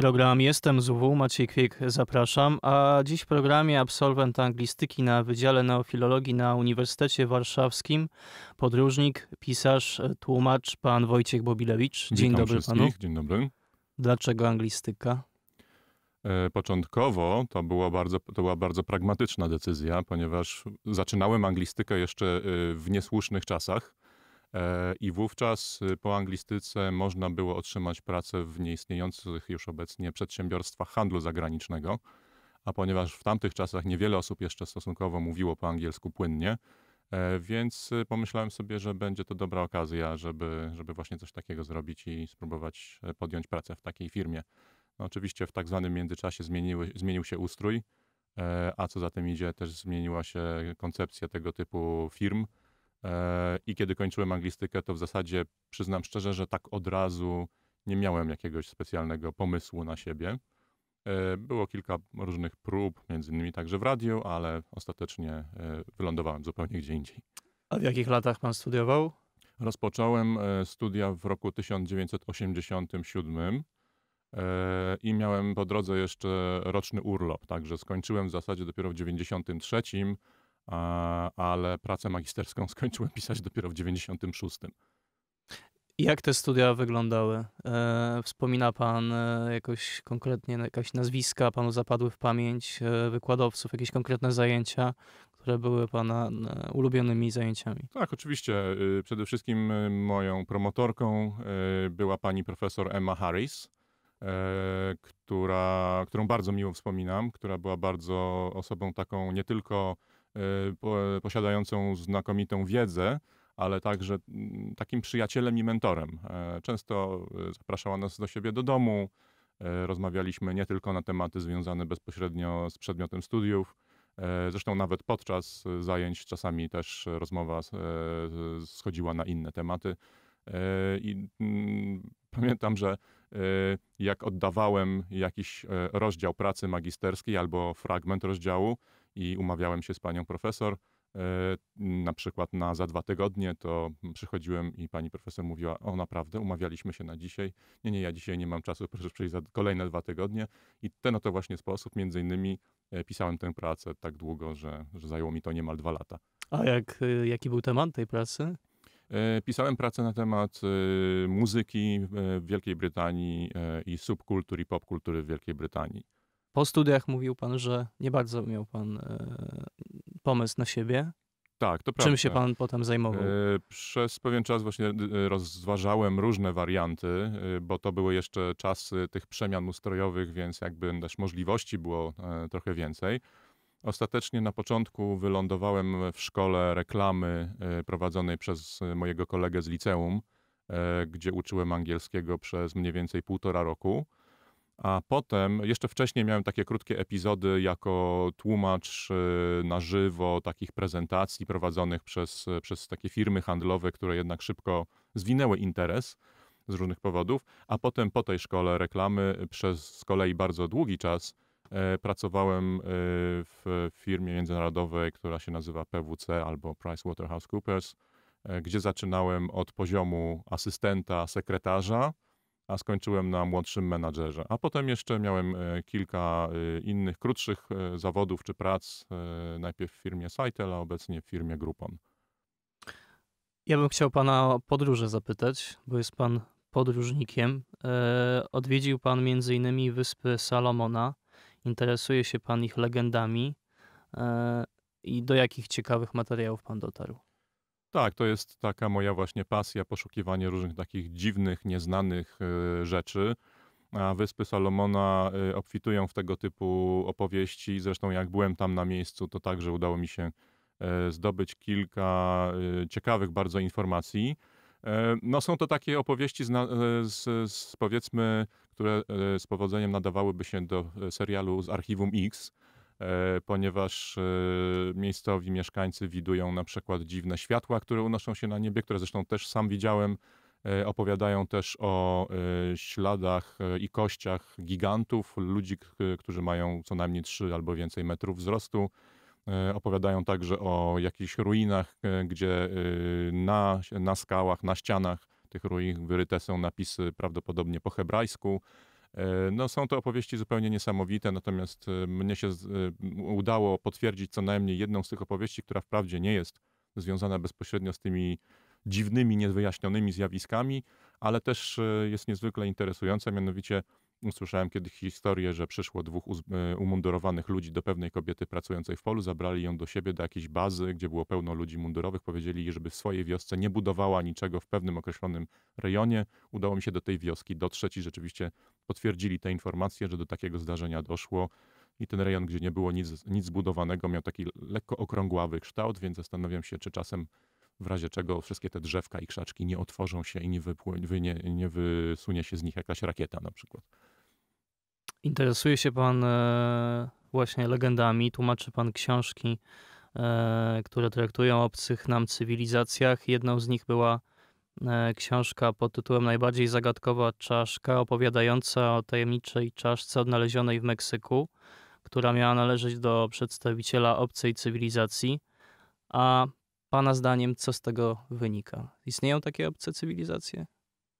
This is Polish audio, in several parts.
Program Jestem UW, Maciej Kwiek, zapraszam. A dziś w programie absolwent anglistyki na Wydziale Neofilologii na Uniwersytecie Warszawskim, podróżnik, pisarz, tłumacz, pan Wojciech Bobilewicz. Dzień Witam dobry wszystkich. panu. Dzień dobry. Dlaczego anglistyka? E, początkowo to była, bardzo, to była bardzo pragmatyczna decyzja, ponieważ zaczynałem anglistykę jeszcze e, w niesłusznych czasach E, I wówczas y, po anglistyce można było otrzymać pracę w nieistniejących już obecnie przedsiębiorstwach handlu zagranicznego. A ponieważ w tamtych czasach niewiele osób jeszcze stosunkowo mówiło po angielsku płynnie, e, więc y, pomyślałem sobie, że będzie to dobra okazja, żeby, żeby właśnie coś takiego zrobić i spróbować e, podjąć pracę w takiej firmie. No oczywiście w tak zwanym międzyczasie zmieniły, zmienił się ustrój, a co za tym idzie, też zmieniła się koncepcja tego typu firm. E, I kiedy kończyłem anglistykę, to w zasadzie przyznam szczerze, że tak od razu nie miałem jakiegoś specjalnego pomysłu na siebie. E, było kilka różnych prób, między innymi także w radiu, ale ostatecznie e, wylądowałem zupełnie gdzie indziej. A w jakich latach pan studiował? Rozpocząłem studia w roku 1987 i miałem po drodze jeszcze roczny urlop, także skończyłem w zasadzie dopiero w 1993 ale pracę magisterską skończyłem pisać dopiero w 1996. Jak te studia wyglądały? E, wspomina pan e, jakoś konkretnie, jakieś nazwiska panu zapadły w pamięć e, wykładowców, jakieś konkretne zajęcia, które były pana ulubionymi zajęciami? Tak, oczywiście. Przede wszystkim moją promotorką była pani profesor Emma Harris, która, którą bardzo miło wspominam, która była bardzo osobą taką nie tylko Y, posiadającą znakomitą wiedzę, ale także mm, takim przyjacielem i mentorem. E, często y, zapraszała nas do siebie do domu, e, rozmawialiśmy nie tylko na tematy związane bezpośrednio z przedmiotem studiów, e, Zresztą nawet podczas zajęć czasami też rozmowa schodziła na inne tematy. I mm, pamiętam, że jak oddawałem jakiś rozdział pracy magisterskiej albo fragment rozdziału, i umawiałem się z panią profesor. E, na przykład na za dwa tygodnie to przychodziłem i pani profesor mówiła: O, naprawdę, umawialiśmy się na dzisiaj. Nie, nie, ja dzisiaj nie mam czasu, proszę przyjść za kolejne dwa tygodnie. I ten oto właśnie sposób, między innymi, e, pisałem tę pracę tak długo, że, że zajęło mi to niemal dwa lata. A jak, e, jaki był temat tej pracy? Pisałem pracę na temat muzyki w Wielkiej Brytanii i subkultur i popkultury w Wielkiej Brytanii. Po studiach mówił pan, że nie bardzo miał pan e, pomysł na siebie. Tak, to prawda. Czym się pan potem zajmował? E, przez pewien czas właśnie e, rozważałem różne warianty, bo to były jeszcze czasy tych przemian ustrojowych, więc jakby też możliwości było trochę więcej. Ostatecznie na początku wylądowałem w szkole reklamy prowadzonej przez mojego kolegę z liceum, gdzie uczyłem angielskiego przez mniej więcej półtora roku. A potem, jeszcze wcześniej miałem takie krótkie epizody jako tłumacz y, na żywo takich prezentacji prowadzonych przez, przez takie firmy handlowe, które jednak szybko zwinęły interes z różnych powodów. A potem po tej szkole reklamy przez z kolei bardzo długi czas e, pracowałem e, w firmie międzynarodowej, która się nazywa PWC albo PricewaterhouseCoopers, e, gdzie zaczynałem od poziomu asystenta sekretarza a skończyłem na młodszym menadżerze. A potem jeszcze miałem e, kilka e, innych, krótszych e, zawodów czy prac, najpierw w firmie Saitel, a obecnie w firmie Groupon. Ja bym chciał pana o podróże zapytać, bo jest pan podróżnikiem. Odwiedził pan m.in. wyspy Salomona, interesuje się pan ich legendami i do jakich ciekawych materiałów pan dotarł? Tak, to jest taka moja właśnie pasja, poszukiwanie różnych takich dziwnych, nieznanych y, rzeczy. A Wyspy Salomona y, obfitują w tego typu opowieści. Zresztą jak byłem tam na miejscu, to także udało mi się e, zdobyć kilka y, ciekawych bardzo informacji. E, no są to takie opowieści z, e, z, z powiedzmy, które z powodzeniem nadawałyby się do serialu z Archiwum X, E, ponieważ e, miejscowi mieszkańcy widują na przykład dziwne światła, które unoszą się na niebie, które zresztą też sam widziałem. E, opowiadają też o śladach i kościach gigantów, ludzi, którzy mają co najmniej 3 albo więcej metrów wzrostu. Opowiadają także o jakichś ruinach, gdzie na, na skałach, na ścianach tych ruin wyryte są napisy prawdopodobnie po hebrajsku. E, no, są to opowieści zupełnie niesamowite, natomiast e, mnie się e, udało potwierdzić co najmniej jedną z tych opowieści, która wprawdzie nie jest związana bezpośrednio z tymi dziwnymi, niewyjaśnionymi zjawiskami, ale też jest niezwykle interesująca, mianowicie Usłyszałem kiedyś historię, że przyszło dwóch e, umundurowanych ludzi do pewnej kobiety pracującej w polu, zabrali ją do siebie do jakiejś bazy, gdzie było pełno ludzi mundurowych, powiedzieli jej, żeby w swojej wiosce nie budowała niczego w pewnym określonym rejonie. Udało mi się do tej wioski dotrzeć i rzeczywiście potwierdzili te informacje, że do takiego zdarzenia doszło. I ten rejon, gdzie nie było nic, nic zbudowanego, miał taki lekko okrągławy kształt, więc zastanawiam się, czy czasem w razie czego wszystkie te drzewka i krzaczki nie otworzą się i nie, nie, nie wysunie się z nich jakaś rakieta na przykład. Interesuje się pan e, właśnie legendami, tłumaczy pan książki, e, które traktują o obcych nam cywilizacjach. Jedną z nich była e, książka pod tytułem Najbardziej zagadkowa czaszka, opowiadająca o tajemniczej czaszce odnalezionej w Meksyku, która miała należeć do przedstawiciela obcej cywilizacji. A pana zdaniem, co z tego wynika? Istnieją takie obce cywilizacje?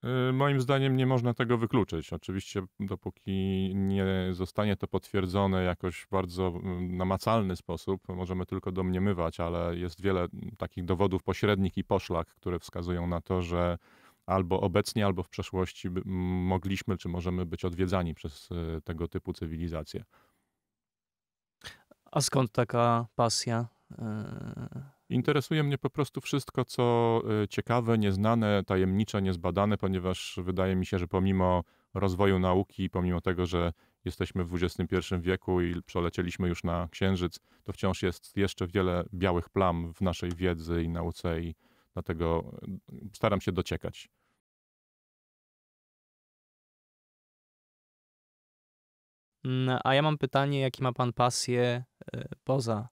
Y, moim zdaniem nie można tego wykluczyć. Oczywiście, dopóki nie zostanie to potwierdzone jakoś w bardzo y, namacalny sposób, możemy tylko domniemywać, ale jest wiele mm, takich dowodów pośrednich i poszlak, które wskazują na to, że albo obecnie, albo w przeszłości mogliśmy czy możemy być odwiedzani przez y, tego typu cywilizacje. A skąd taka pasja? Interesuje mnie po prostu wszystko, co y, ciekawe, nieznane, tajemnicze, niezbadane, ponieważ wydaje mi się, że pomimo rozwoju nauki, pomimo tego, że jesteśmy w XXI wieku i przelecieliśmy już na Księżyc, to wciąż jest jeszcze wiele białych plam w naszej wiedzy i nauce i dlatego y, staram się dociekać. Mm, a ja mam pytanie, jakie ma pan pasje y, poza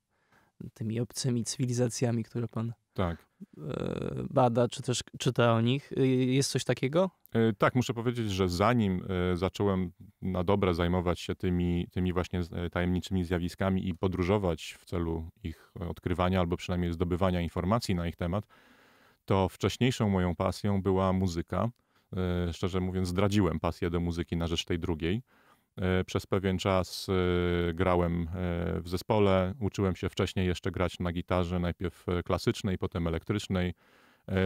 tymi obcymi cywilizacjami, które pan tak. E, bada, czy też czyta o nich. Y, jest coś takiego? E, tak, muszę powiedzieć, że zanim e, zacząłem na dobre zajmować się tymi, tymi właśnie tajemniczymi zjawiskami i podróżować w celu ich odkrywania albo przynajmniej zdobywania informacji na ich temat, to wcześniejszą moją pasją była muzyka. Szczerze mówiąc, zdradziłem pasję do muzyki na rzecz tej drugiej. E, przez pewien czas e, grałem e, w zespole, uczyłem się wcześniej jeszcze grać na gitarze, najpierw klasycznej, potem elektrycznej.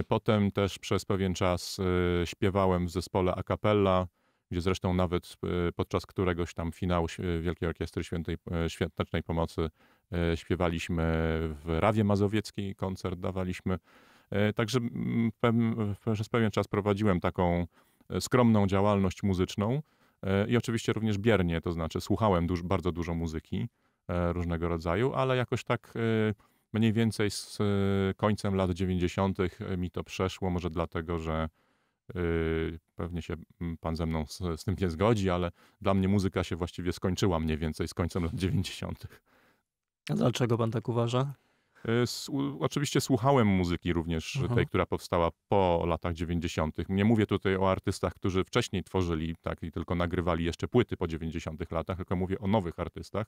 Potem też przez pewien czas śpiewałem w zespole a cappella, gdzie zresztą nawet podczas któregoś tam finału Wielkiej Orkiestry Świętej, Świątecznej Pomocy śpiewaliśmy w Rawie Mazowieckiej, koncert dawaliśmy. Także mm, przez pewien czas prowadziłem taką skromną działalność muzyczną. E, I oczywiście również biernie, to znaczy słuchałem duż, bardzo dużo muzyki e, różnego rodzaju, ale jakoś tak e, mniej więcej z końcem lat 90. mi to przeszło, może dlatego, że pewnie się mm, pan ze mną z, z tym nie zgodzi, ale dla mnie muzyka się właściwie skończyła mniej więcej z końcem lat 90. A dlaczego pan tak uważa? Y, oczywiście słuchałem muzyki również mhm. tej, która powstała po latach 90. Nie mówię tutaj o artystach, którzy wcześniej tworzyli tak i tylko nagrywali jeszcze płyty po 90 latach, tylko mówię o nowych artystach.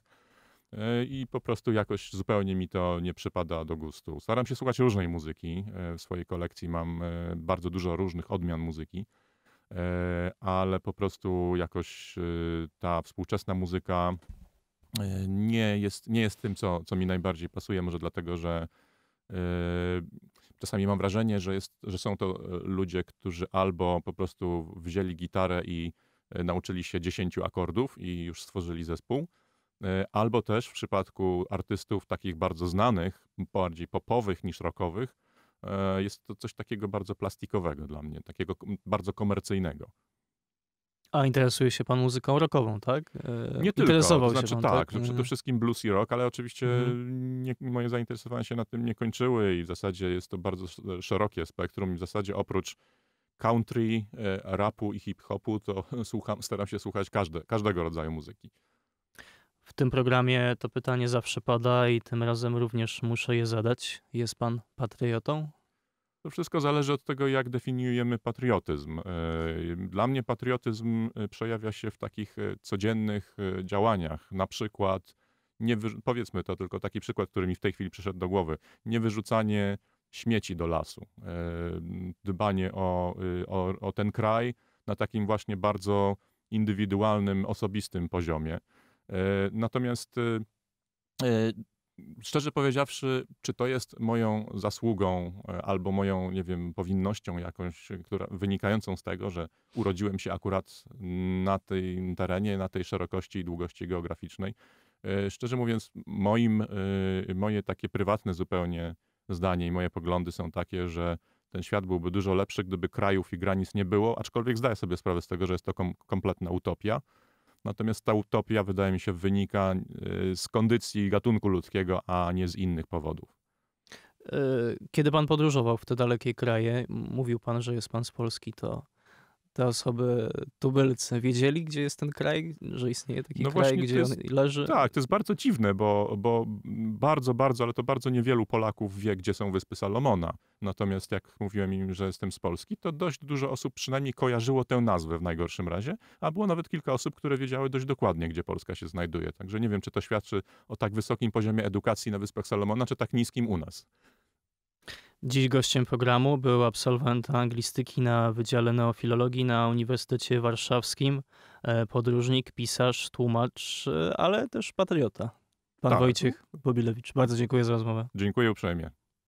Y, I po prostu jakoś zupełnie mi to nie przypada do gustu. Staram się słuchać różnej muzyki. Y, w swojej kolekcji mam bardzo dużo różnych odmian muzyki, ale po prostu jakoś ta współczesna muzyka E, nie jest, nie jest tym, co, co mi najbardziej pasuje, może dlatego, że yy, czasami mam wrażenie, że, jest, że są to e, ludzie, którzy albo po prostu wzięli gitarę i nauczyli się dziesięciu akordów i już stworzyli zespół, albo też w przypadku artystów takich bardzo znanych, bardziej popowych niż rockowych, jest to coś takiego bardzo plastikowego dla mnie, takiego bardzo komercyjnego. A interesuje się pan muzyką rockową, tak? E, nie Interesował tylko, to znaczy, się pan, tak, tak? przede mhm. wszystkim blues i rock, ale oczywiście mhm. nie, moje zainteresowania się na tym nie kończyły i w zasadzie jest to bardzo e, szerokie spektrum. W zasadzie oprócz country, e, rapu i hip-hopu, to słucham, staram się słuchać każde, każdego rodzaju muzyki. W tym programie to pytanie zawsze pada i tym razem również muszę je zadać. Jest pan patriotą? To wszystko zależy od tego, jak definiujemy patriotyzm. E, dla mnie patriotyzm e, przejawia się w takich e, codziennych działaniach, na przykład, nie powiedzmy to tylko taki przykład, który mi w tej chwili przyszedł do głowy, niewyrzucanie śmieci do lasu, dbanie o, y, o, o ten kraj na takim właśnie bardzo indywidualnym, osobistym poziomie. Natomiast y, szczerze powiedziawszy, czy to jest moją zasługą e, albo moją, nie wiem, powinnością jakąś, która, wynikającą z tego, że urodziłem się akurat na tym terenie, na tej szerokości i długości geograficznej. E, szczerze mówiąc, moim, e, moje takie prywatne zupełnie zdanie i moje poglądy są takie, że ten świat byłby dużo lepszy, gdyby krajów i granic nie było, aczkolwiek zdaję sobie sprawę z tego, że jest to kom kompletna utopia. Natomiast ta utopia, wydaje mi się, wynika e, z kondycji gatunku ludzkiego, a nie z innych powodów. E, kiedy pan podróżował w te dalekie kraje, mówił pan, że jest pan z Polski, to te osoby, tubylcy, wiedzieli, gdzie jest ten kraj, że istnieje taki no kraj, gdzie jest, on leży? Tak, to jest bardzo dziwne, bo, bo bardzo, bardzo, ale to bardzo niewielu Polaków wie, gdzie są Wyspy Salomona. Natomiast jak mówiłem im, że jestem z Polski, to dość dużo osób przynajmniej kojarzyło tę nazwę w najgorszym razie, a było nawet kilka osób, które wiedziały dość dokładnie, gdzie Polska się znajduje. Także nie wiem, czy to świadczy o tak wysokim poziomie edukacji na Wyspach Salomona, czy tak niskim u nas. Dziś gościem programu był absolwent anglistyki na Wydziale Neofilologii na Uniwersytecie Warszawskim, e, podróżnik, pisarz, tłumacz, e, ale też patriota. Pan tak. Wojciech Bobilewicz, bardzo dziękuję za rozmowę. Dziękuję uprzejmie.